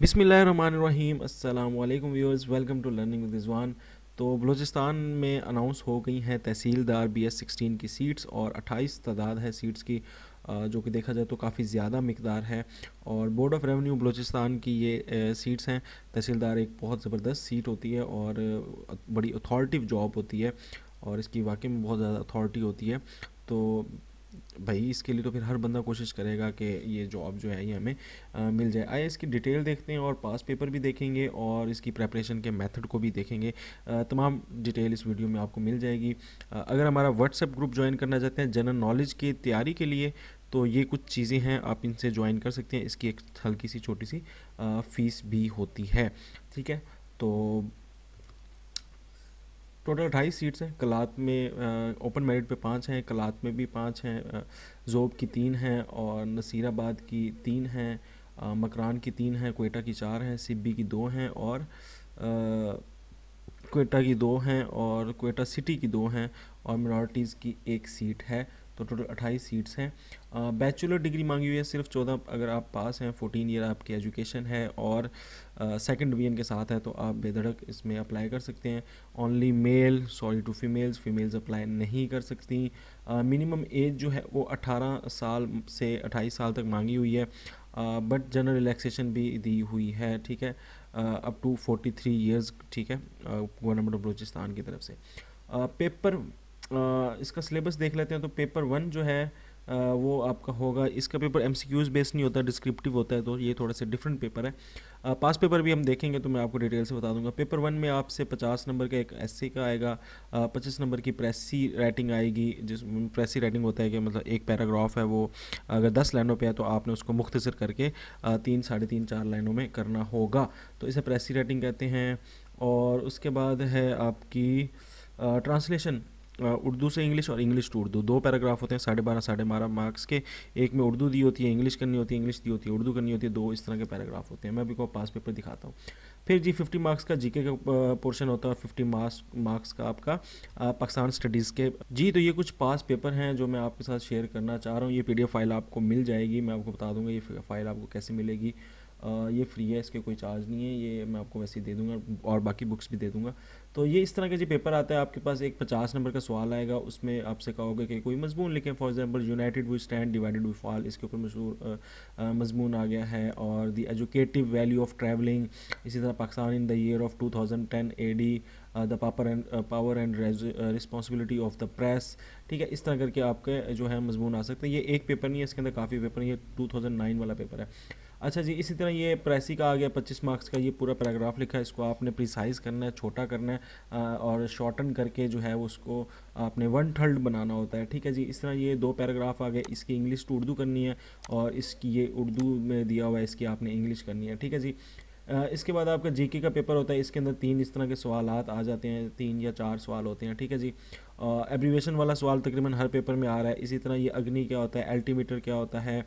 बिसमीम अल्लाम viewers welcome to learning with Rizwan तो बलूचिस्तान में अनाउंस हो गई हैं तहसीलदार बी एस सिक्सटीन की सीट्स और अट्ठाईस तादाद है सीट्स की जो कि देखा जाए तो काफ़ी ज़्यादा मकदार है और बोर्ड ऑफ रेवेन्यू बलूचिस्तान की ये सीट्स हैं तहसीलदार एक बहुत ज़बरदस्त सीट होती है और बड़ी अथॉरटिव जॉब होती है और इसकी वाकई में बहुत ज़्यादा अथॉरिटी होती है तो भाई इसके लिए तो फिर हर बंदा कोशिश करेगा कि ये जॉब जो है ये हमें आ, मिल जाए आइए इसकी डिटेल देखते हैं और पास पेपर भी देखेंगे और इसकी प्रेपरेशन के मेथड को भी देखेंगे आ, तमाम डिटेल इस वीडियो में आपको मिल जाएगी आ, अगर हमारा व्हाट्सएप ग्रुप ज्वाइन करना चाहते हैं जनरल नॉलेज की तैयारी के लिए तो ये कुछ चीज़ें हैं आप इनसे ज्वाइन कर सकते हैं इसकी एक हल्की सी छोटी सी फ़ीस भी होती है ठीक है तो टोटल अट्ठाईस सीट्स हैं कलात में ओपन मेरिट पे पाँच हैं कलात में भी पाँच हैं जोब की तीन हैं और नसीराबाद की तीन हैं मकरान की तीन हैं कोयटा की चार हैं सिब्बी की दो हैं और कोयटा की दो हैं और कोयटा सिटी की दो हैं और मिनॉरिटीज़ की एक सीट है तो टोटल अट्ठाईस सीट्स हैं बैचलर डिग्री मांगी हुई है सिर्फ चौदह अगर आप पास हैं फोर्टीन ईयर आपकी एजुकेशन है और सेकेंड डिवीजन के साथ है तो आप बेधड़क इसमें अप्लाई कर सकते हैं only male sorry to females females apply नहीं कर सकती मिनिमम एज जो है वो अट्ठारह साल से अट्ठाईस साल तक मांगी हुई है बट जनरल रिलैक्सेशन भी दी हुई है ठीक है up to forty three years ठीक है गवर्नमेंट ऑफ बलूचिस्तान की तरफ से पेपर uh, इसका सिलेबस देख लेते हैं तो पेपर वन जो है वो आपका होगा इसका paper M C Qs based नहीं होता डिस्क्रिप्टिव होता है तो ये थोड़ा सा डिफरेंट पेपर है पास पेपर भी हम देखेंगे तो मैं आपको डिटेल से बता दूंगा पेपर वन में आपसे पचास नंबर का एक एससी का आएगा पच्चीस नंबर की प्रेसी राइटिंग आएगी जिस प्रेसी राइटिंग होता है कि मतलब एक पैराग्राफ है वो अगर दस लाइनों पर है तो आपने उसको मुख्तसर करके तीन साढ़े तीन चार लाइनों में करना होगा तो इसे प्रेसी राइटिंग कहते हैं और उसके बाद है आपकी ट्रांसलेशन उर्दू से इंग्लिश और इंग्लिश टू उर्दू दो पैराग्राफ होते हैं साढ़े बारह साढ़े बारह मार्क्स के एक में उर्दू दी होती है इंग्लिश करनी होती है इंग्लिश दी होती है उर्दू करनी होती है दो इस तरह के पैराग्राफ होते हैं मैं अभी को पास पेपर दिखाता हूँ फिर जी फिफ्टी मार्क्स का जीके का पोर्शन होता है फिफ्टी मार्क्स मार्क्स का आपका पाकिस्तान स्टडीज़ के जी तो ये कुछ पास पेपर हैं जो मैं आपके साथ शेयर करना चाह रहा हूँ ये पी फाइल आपको मिल जाएगी मैं आपको बता दूंगा ये फाइल आपको कैसे मिलेगी ये फ्री है इसके कोई चार्ज नहीं है ये मैं आपको वैसे ही दे दूंगा और बाकी बुक्स भी दे दूँगा तो ये इस तरह का जो पेपर आता है आपके पास एक पचास नंबर का सवाल आएगा उसमें आपसे कहोगे कि कोई मजमून लिखें for example united we stand divided we fall इसके ऊपर मशहूर मजमून आ गया है और the educative value of travelling इसी तरह Pakistan in the year of two thousand ten A D the pauper and power and responsibility of the press ठीक है इस तरह करके आपके जो है मजमून आ सकते हैं ये एक पेपर नहीं है इसके अंदर काफ़ी पेपर ये टू थाउजेंड नाइन वाला पेपर है अच्छा जी इसी तरह ये प्रेसी का आ गया पच्चीस मार्क्स का ये पूरा पैराग्राफ लिखा है इसको आपने प्रिसाइज करना है छोटा करना है और शॉर्टन करके जो है उसको आपने वन थर्ड बनाना होता है ठीक है जी इस तरह ये दो पैराग्राफ आ गए इसकी इंग्लिश टू तो उर्दू करनी है और इसकी ये उर्दू में दिया हुआ है इसकी आपने इंग्लिश करनी है ठीक है जी इसके बाद आपका जीके का पेपर होता है इसके अंदर तीन इस तरह के सवाल आ जाते हैं तीन या चार सवाल होते हैं ठीक है जी एब्रीवेशन वाला सवाल तकरीबन हर पेपर में आ रहा है इसी तरह ये अग्नि क्या होता है अल्टीमीटर क्या होता है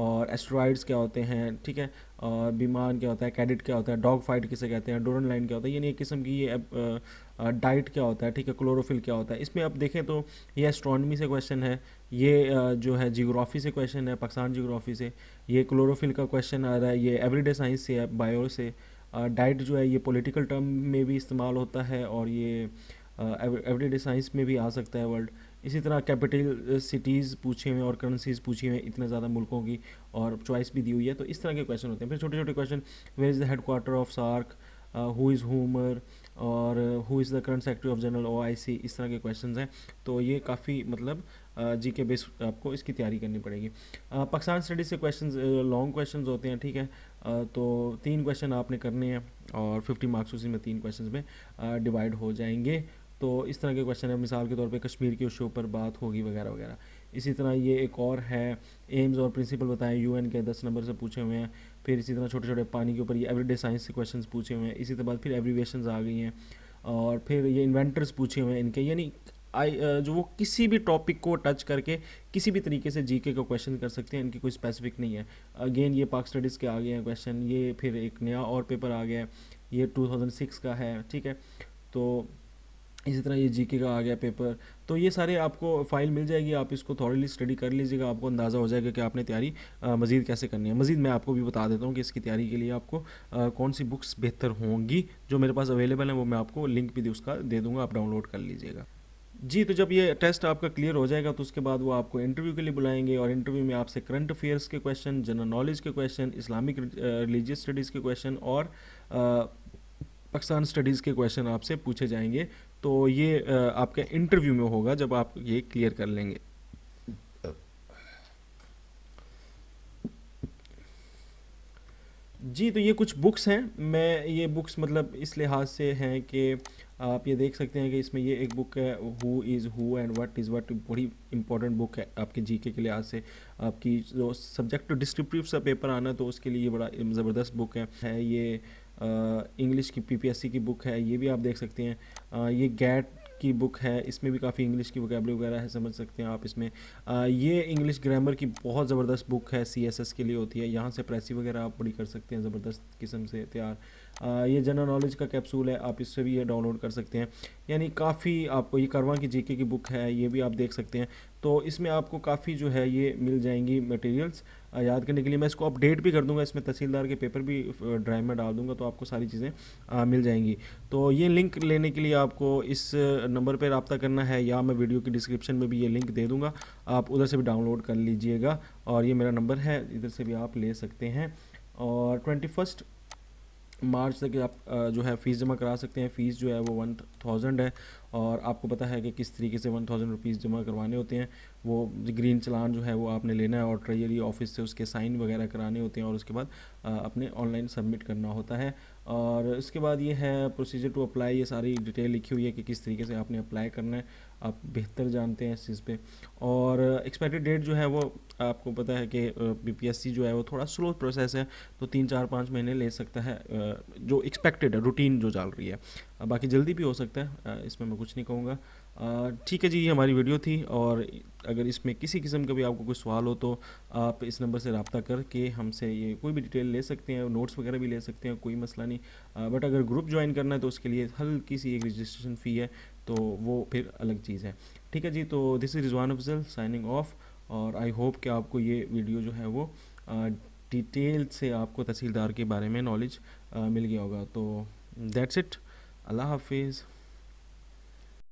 और एस्ट्रॉइड्स क्या होते हैं ठीक है और विमान क्या होता है कैडिट क्या होता है डॉग फाइट किसे कहते हैं डोरन लाइन क्या होता है यानी एक किस्म की ये डाइट क्या होता है ठीक है क्लोरोफिल क्या होता है इसमें आप देखें तो ये एस्ट्रॉनमी से क्वेश्चन है ये जो है जियोग्राफी से क्वेश्चन है पाकिस्तान जियोग्राफी से ये क्लोरोफिल का क्वेश्चन आ रहा है ये एवरीडे साइंस से है बायो से डाइट जो है ये पोलिटिकल टर्म में भी इस्तेमाल होता है और ये एवरीडे साइंस में भी आ सकता है वर्ल्ड इसी तरह कैपिटल सिटीज़ uh, पूछे हुए और करेंसीज़ पूछी हुई इतने ज़्यादा मुल्कों की और चॉइस भी दी हुई है तो इस तरह के क्वेश्चन होते हैं फिर छोटे छोटे question where is the head quarter of SAARC who is Homer और who is the current secretary of general O I C इस तरह के क्वेश्चन हैं तो ये काफ़ी मतलब जी के बेस आपको इसकी तैयारी करनी पड़ेगी पाकिस्तान स्टडीज़ से क्वेश्चन लॉन्ग क्वेश्चन होते हैं ठीक है uh, तो तीन क्वेश्चन आपने करने हैं और फिफ्टी मार्क्स उसी में तीन क्वेश्चन में डिवाइड uh, हो जाएंगे तो इस तरह के क्वेश्चन है मिसाल के तौर पे कश्मीर के इशू पर बात होगी वगैरह वगैरह इसी तरह ये एक और है एम्स और प्रिंसिपल बताएं यूएन के दस नंबर से पूछे हुए हैं फिर इसी तरह छोटे छोटे पानी के ऊपर ये एवरीडे साइंस के क्वेश्चन पूछे हुए हैं इसी तरह बाद फिर एवरीवेशन आ गई हैं और फिर ये इन्वेंटर्स पूछे हुए हैं इनके यानी आई जो वो किसी भी टॉपिक को टच करके किसी भी तरीके से जीके का क्वेश्चन कर सकते हैं इनकी कोई स्पेसिफिक नहीं है अगेन ये पाक स्टडीज़ के आ गए हैं क्वेश्चन ये फिर एक नया और पेपर आ गया है ये 2006 का है ठीक है तो इसी तरह ये जीके का आ गया पेपर तो ये सारे आपको फाइल मिल जाएगी आप इसको थॉरली स्टडी कर लीजिएगा आपको अंदाज़ा हो जाएगा कि आपने तैयारी मज़ीद कैसे करनी है मज़ीद मैं आपको भी बता देता हूँ कि इसकी तैयारी के लिए आपको आ, कौन सी बुक्स बेहतर होंगी जो मेरे पास अवेलेबल है वो मैं आपको लिंक भी उसका दे दूँगा आप डाउनलोड कर लीजिएगा जी तो जब ये टेस्ट आपका क्लियर हो जाएगा तो उसके बाद वो आपको इंटरव्यू के लिए बुलाएंगे और इंटरव्यू में आपसे करंट अफेयर्स के क्वेश्चन जनरल नॉलेज के क्वेश्चन इस्लामिक रिलीजियस स्टडीज़ के क्वेश्चन और पाकिस्तान स्टडीज़ के क्वेश्चन आपसे पूछे जाएंगे तो ये आपके इंटरव्यू में होगा जब आप ये क्लियर कर लेंगे जी तो ये कुछ बुक्स हैं मैं ये बुक्स मतलब इस लिहाज से हैं कि आप ये देख सकते हैं कि इसमें ये एक बुक है who is who and what is what बड़ी इंपॉर्टेंट बुक है आपके जीके के लिहाज से आपकी जो सब्जेक्ट डिस्क्रिप्टिव सा पेपर आना तो उसके लिए ये बड़ा ज़बरदस्त बुक है, है ये इंग्लिश की पीपीएससी की बुक है ये भी आप देख सकते हैं ये गैट की बुक है इसमें भी काफ़ी इंग्लिश की वोकेबली वगैरह है समझ सकते हैं आप इसमें आ, ये इंग्लिश ग्रामर की बहुत ज़बरदस्त बुक है सी के लिए होती है यहाँ से प्रेसी वगैरह आप पढ़ी कर सकते हैं ज़बरदस्त किस्म से तैयार ये जनरल नॉलेज का कैप्सूल है आप इससे भी ये डाउनलोड कर सकते हैं यानी काफ़ी आपको ये करवा की जीके की बुक है ये भी आप देख सकते हैं तो इसमें आपको काफ़ी जो है ये मिल जाएंगी मटेरियल्स याद करने के लिए मैं इसको अपडेट भी कर दूंगा इसमें तहसीलदार के पेपर भी ड्राइव में डाल दूंगा तो आपको सारी चीज़ें मिल जाएंगी तो ये लिंक लेने के लिए आपको इस नंबर पर रबता करना है या मैं वीडियो की डिस्क्रिप्शन में भी ये लिंक दे दूँगा आप उधर से भी डाउनलोड कर लीजिएगा और ये मेरा नंबर है इधर से भी आप ले सकते हैं और ट्वेंटी फर्स्ट मार्च तक आप जो है फ़ीस जमा करा सकते हैं फ़ीस जो है वो वन थाउजेंड है और आपको पता है कि किस तरीके से वन थाउजेंड रुपीज़ जमा करवाने होते हैं वो ग्रीन चलान जो है वो आपने लेना है और ट्रेजरी ऑफिस से उसके साइन वगैरह कराने होते हैं और उसके बाद अपने ऑनलाइन सबमिट करना होता है और इसके बाद ये है प्रोसीजर टू अप्लाई ये सारी डिटेल लिखी हुई है कि किस तरीके से आपने अप्लाई करना है आप बेहतर जानते हैं इस चीज़ पर और एक्सपेक्टेड डेट जो है वो आपको पता है कि बीपीएससी जो है वो थोड़ा स्लो प्रोसेस है तो तीन चार पाँच महीने ले सकता है जो एक्सपेक्टेड है रूटीन जो चल रही है बाकी जल्दी भी हो सकता है इसमें मैं कुछ नहीं कहूँगा ठीक है जी ये हमारी वीडियो थी और अगर इसमें किसी किस्म का भी आपको कोई सवाल हो तो आप इस नंबर से रबता करके हमसे ये कोई भी डिटेल ले सकते हैं नोट्स वगैरह भी ले सकते हैं कोई मसला नहीं बट अगर ग्रुप ज्वाइन करना है तो उसके लिए हल्की सी एक रजिस्ट्रेशन फ़ी है तो वो फिर अलग चीज़ है ठीक है जी तो this is Rizwan Afzal signing off और आई होप कि आपको ये वीडियो जो है वो डिटेल से आपको तहसीलदार के बारे में नॉलेज मिल गया होगा तो दैट्स इट अल्लाह हाफिज़